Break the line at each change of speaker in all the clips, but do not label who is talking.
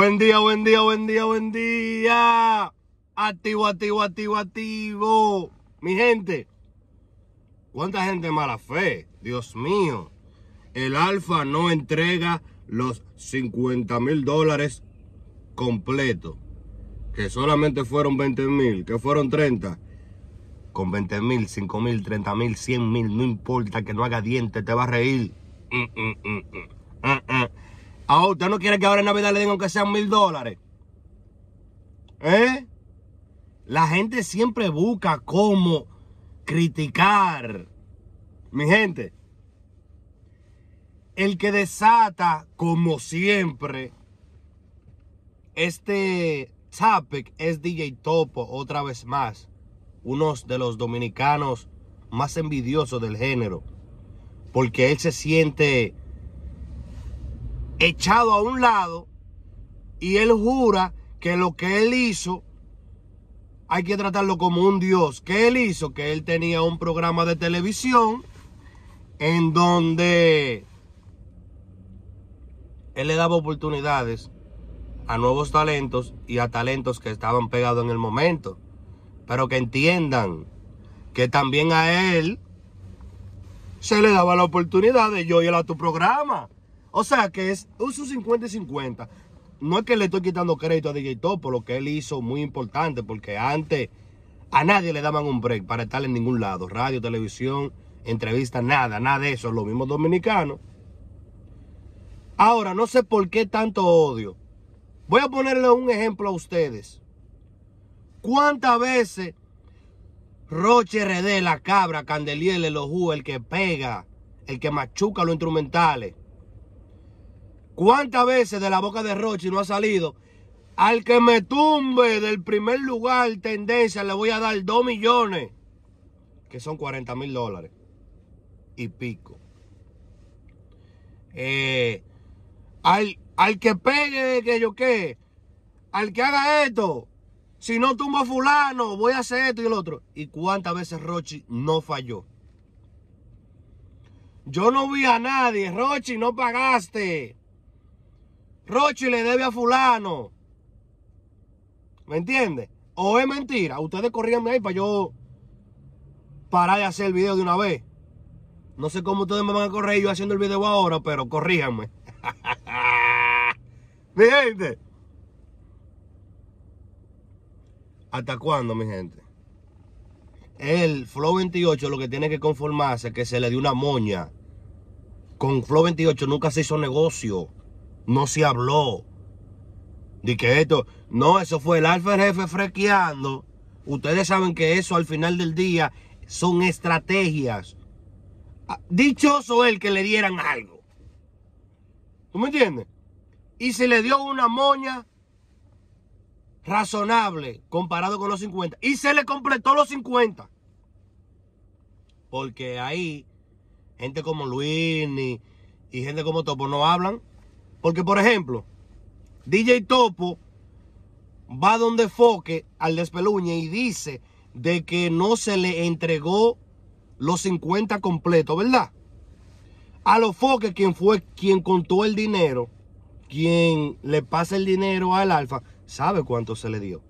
Buen día, buen día, buen día, buen día. Activo, activo, activo, activo. Mi gente. ¿Cuánta gente mala fe? Dios mío. El Alfa no entrega los 50 mil dólares completos. Que solamente fueron 20 mil, que fueron 30. Con 20 mil, 5 mil, 30 mil, 100 mil, no importa que no haga diente, te va a reír. Mm, mm, mm, ah, ah. Ah, ¿usted no quiere que ahora en Navidad le den aunque sean mil dólares? ¿Eh? La gente siempre busca cómo criticar. Mi gente, el que desata, como siempre, este topic es DJ Topo, otra vez más. Uno de los dominicanos más envidiosos del género. Porque él se siente echado a un lado y él jura que lo que él hizo hay que tratarlo como un dios. ¿Qué él hizo? Que él tenía un programa de televisión en donde él le daba oportunidades a nuevos talentos y a talentos que estaban pegados en el momento. Pero que entiendan que también a él se le daba la oportunidad de yo ir a tu programa. O sea que es un 50 y 50. No es que le estoy quitando crédito a DJ Top por lo que él hizo muy importante, porque antes a nadie le daban un break para estar en ningún lado. Radio, televisión, entrevista, nada, nada de eso. lo mismos dominicanos. Ahora, no sé por qué tanto odio. Voy a ponerle un ejemplo a ustedes. ¿Cuántas veces Roche RD, la cabra, Candeliel el el que pega, el que machuca los instrumentales, ¿Cuántas veces de la boca de Rochi no ha salido? Al que me tumbe del primer lugar tendencia le voy a dar 2 millones, que son 40 mil dólares y pico. Eh, al, al, que pegue, que yo qué, al que haga esto, si no tumbo a fulano, voy a hacer esto y el otro. ¿Y cuántas veces Rochi no falló? Yo no vi a nadie, Rochi, no pagaste. Rochi le debe a fulano. ¿Me entiende? O es mentira. Ustedes corríanme ahí para yo parar de hacer el video de una vez. No sé cómo ustedes me van a correr yo haciendo el video ahora, pero corríjanme. mi gente. ¿Hasta cuándo, mi gente? El Flow 28 lo que tiene que conformarse es que se le dio una moña. Con Flow 28 nunca se hizo negocio no se habló. De que esto, no, eso fue el alfa jefe frequeando. Ustedes saben que eso al final del día son estrategias. Ah, dichoso el que le dieran algo. ¿Tú me entiendes? Y se le dio una moña razonable comparado con los 50. Y se le completó los 50. Porque ahí, gente como Luis y gente como Topo no hablan. Porque, por ejemplo, DJ Topo va donde Foque al despeluñe y dice de que no se le entregó los 50 completos, ¿verdad? A los Foque, quien fue quien contó el dinero, quien le pasa el dinero al Alfa, sabe cuánto se le dio.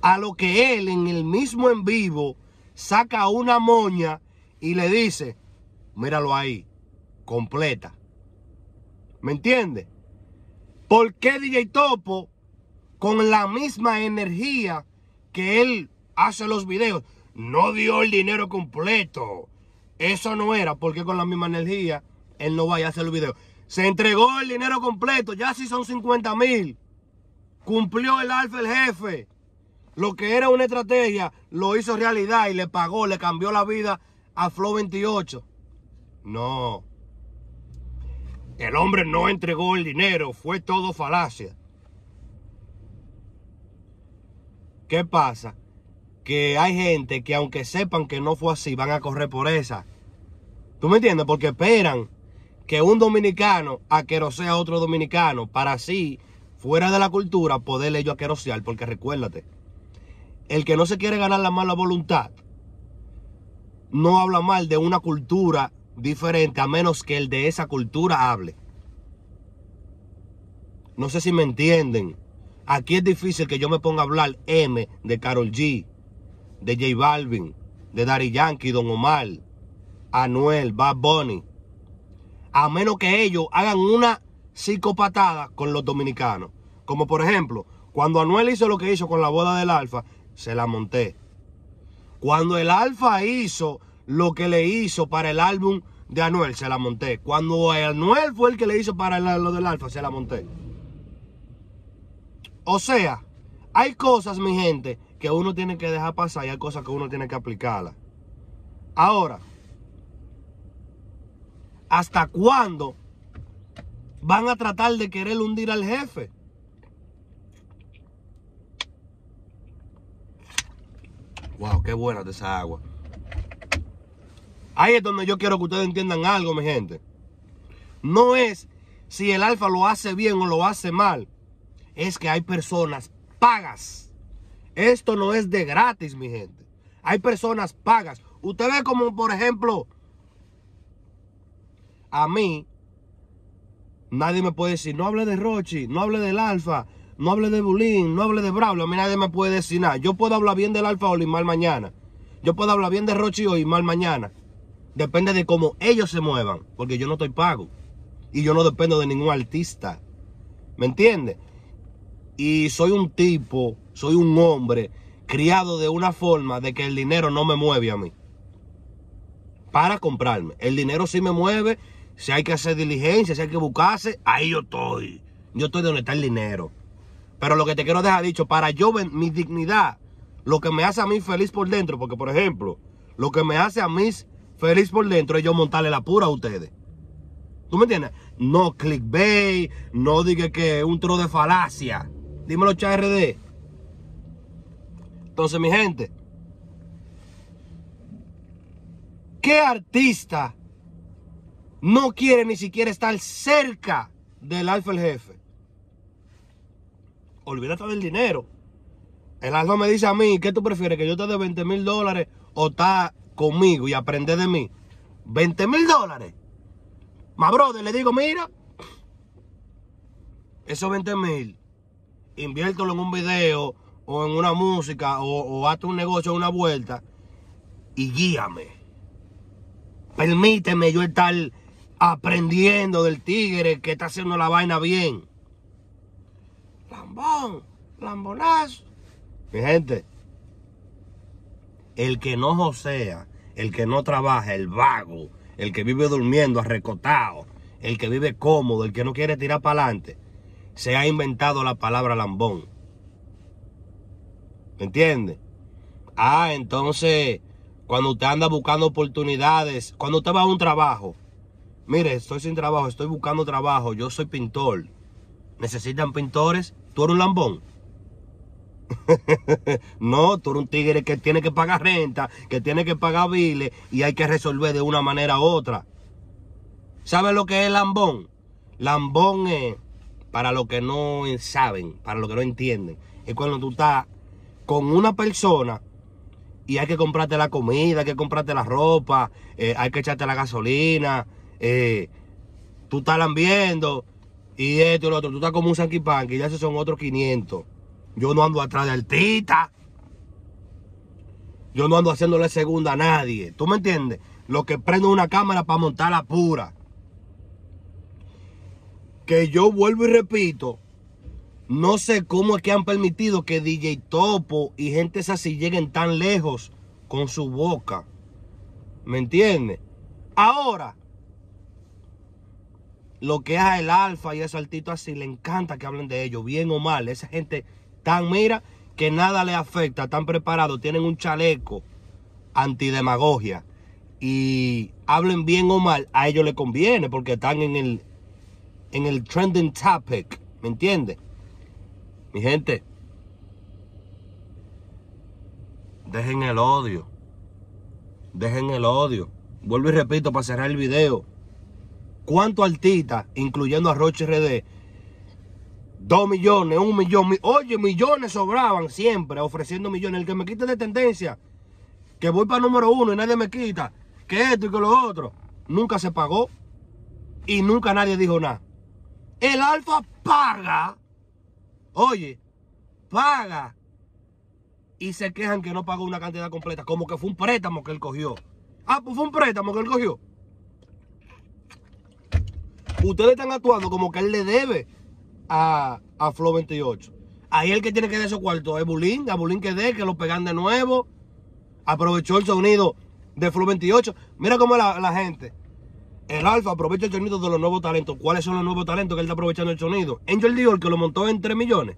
A lo que él en el mismo en vivo saca una moña y le dice, míralo ahí, completa. ¿Me entiendes? ¿Por qué DJ Topo, con la misma energía que él hace los videos, no dio el dinero completo? Eso no era porque con la misma energía él no vaya a hacer los videos. Se entregó el dinero completo, ya si son 50 mil. Cumplió el alfa el jefe. Lo que era una estrategia lo hizo realidad y le pagó, le cambió la vida a Flow 28. No. El hombre no entregó el dinero, fue todo falacia. ¿Qué pasa? Que hay gente que aunque sepan que no fue así, van a correr por esa. ¿Tú me entiendes? Porque esperan que un dominicano aquerosea a otro dominicano para así, fuera de la cultura, poder ellos aquerosear. Porque recuérdate, el que no se quiere ganar la mala voluntad, no habla mal de una cultura diferente a menos que el de esa cultura hable. No sé si me entienden. Aquí es difícil que yo me ponga a hablar M de Carol G, de J Balvin, de Dari Yankee, Don Omar, Anuel, Bad Bunny. A menos que ellos hagan una psicopatada con los dominicanos. Como por ejemplo, cuando Anuel hizo lo que hizo con la boda del Alfa, se la monté. Cuando el Alfa hizo lo que le hizo para el álbum de Anuel, se la monté. Cuando Anuel fue el que le hizo para lo del alfa, se la monté. O sea, hay cosas, mi gente, que uno tiene que dejar pasar y hay cosas que uno tiene que aplicarlas. Ahora, ¿hasta cuándo van a tratar de querer hundir al jefe? Wow, qué buena de esa agua. Ahí es donde yo quiero que ustedes entiendan algo, mi gente. No es si el alfa lo hace bien o lo hace mal. Es que hay personas pagas. Esto no es de gratis, mi gente. Hay personas pagas. Usted ve como, por ejemplo, a mí, nadie me puede decir, no hable de Rochi, no hable del alfa, no hable de Bulín, no hable de Braulio. A mí nadie me puede decir nada. Yo puedo hablar bien del alfa o mal mañana. Yo puedo hablar bien de Rochi y mal mañana. Depende de cómo ellos se muevan, porque yo no estoy pago. Y yo no dependo de ningún artista. ¿Me entiendes? Y soy un tipo, soy un hombre criado de una forma de que el dinero no me mueve a mí. Para comprarme. El dinero sí me mueve. Si hay que hacer diligencia, si hay que buscarse, ahí yo estoy. Yo estoy donde está el dinero. Pero lo que te quiero dejar dicho, para yo mi dignidad, lo que me hace a mí feliz por dentro, porque por ejemplo, lo que me hace a mí. Feliz por dentro y yo montarle la pura a ustedes. ¿Tú me entiendes? No clickbait, no diga que un tro de falacia. Dímelo, RD. Entonces, mi gente, ¿qué artista no quiere ni siquiera estar cerca del alfa el jefe? Olvídate del dinero. El alfa me dice a mí, ¿qué tú prefieres? ¿Que yo te dé 20 mil dólares o está conmigo y aprende de mí 20 mil dólares. Más brother, le digo, mira, esos 20 mil, inviértelo en un video o en una música o, hazte un negocio, una vuelta y guíame. Permíteme yo estar aprendiendo del tigre que está haciendo la vaina bien. Lambón, lambonazo. Mi gente, el que no josea el que no trabaja, el vago, el que vive durmiendo, arrecotado, el que vive cómodo, el que no quiere tirar para adelante, se ha inventado la palabra lambón. ¿Me entiende? Ah, entonces, cuando usted anda buscando oportunidades, cuando usted va a un trabajo, mire, estoy sin trabajo, estoy buscando trabajo, yo soy pintor, necesitan pintores, tú eres un lambón. no, tú eres un tigre que tiene que pagar renta, que tiene que pagar biles y hay que resolver de una manera u otra. ¿Sabes lo que es lambón? Lambón es, para los que no saben, para los que no entienden, es cuando tú estás con una persona y hay que comprarte la comida, hay que comprarte la ropa, eh, hay que echarte la gasolina, eh, tú estás lambiendo y esto y lo otro, tú estás como un que ya se son otros 500. Yo no ando atrás de altita. Yo no ando haciéndole segunda a nadie. ¿Tú me entiendes? Lo que prendo una cámara para montar la pura. Que yo vuelvo y repito. No sé cómo es que han permitido que DJ Topo y gente así lleguen tan lejos con su boca. ¿Me entiendes? Ahora, lo que es el alfa y ese saltito así, le encanta que hablen de ellos, bien o mal. Esa gente Tan mira que nada le afecta, están preparados, tienen un chaleco antidemagogia y hablen bien o mal, a ellos les conviene porque están en el, en el trending topic, ¿me entiendes? Mi gente, dejen el odio, dejen el odio. Vuelvo y repito para cerrar el video. Cuánto artistas, incluyendo a Roche RD, Dos millones, un millón. oye, millones sobraban siempre ofreciendo millones. El que me quite de tendencia, que voy para número uno y nadie me quita, que esto y que lo otro, nunca se pagó y nunca nadie dijo nada. El alfa paga, oye, paga y se quejan que no pagó una cantidad completa, como que fue un préstamo que él cogió. Ah, pues fue un préstamo que él cogió. Ustedes están actuando como que él le debe a, a Flow 28. Ahí el que tiene que dar esos cuartos es Bulín, a Bulín que dé, que lo pegan de nuevo. Aprovechó el sonido de Flow 28. Mira cómo la, gente. El Alfa aprovecha el sonido de los nuevos talentos. ¿Cuáles son los nuevos talentos que él está aprovechando el sonido? Angel Dior, que lo montó en 3 millones.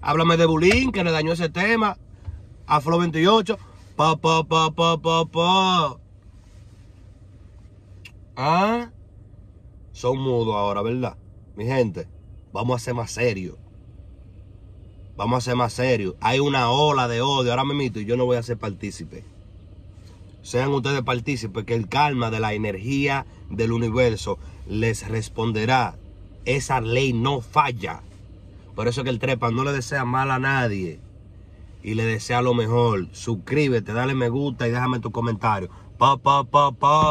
Háblame de Bulín, que le dañó ese tema. A Flow 28. Pa, pa, pa, pa, pa, pa. ¿Ah? son mudos ahora, ¿verdad? Mi gente, vamos a ser más serios. Vamos a ser más serios. Hay una ola de odio ahora me mito y yo no voy a ser partícipe. Sean ustedes partícipes que el calma de la energía del universo les responderá. Esa ley no falla. Por eso que el trepa no le desea mal a nadie. Y le desea lo mejor. Suscríbete, dale me gusta y déjame tu comentario. Pa, pa, pa, pa.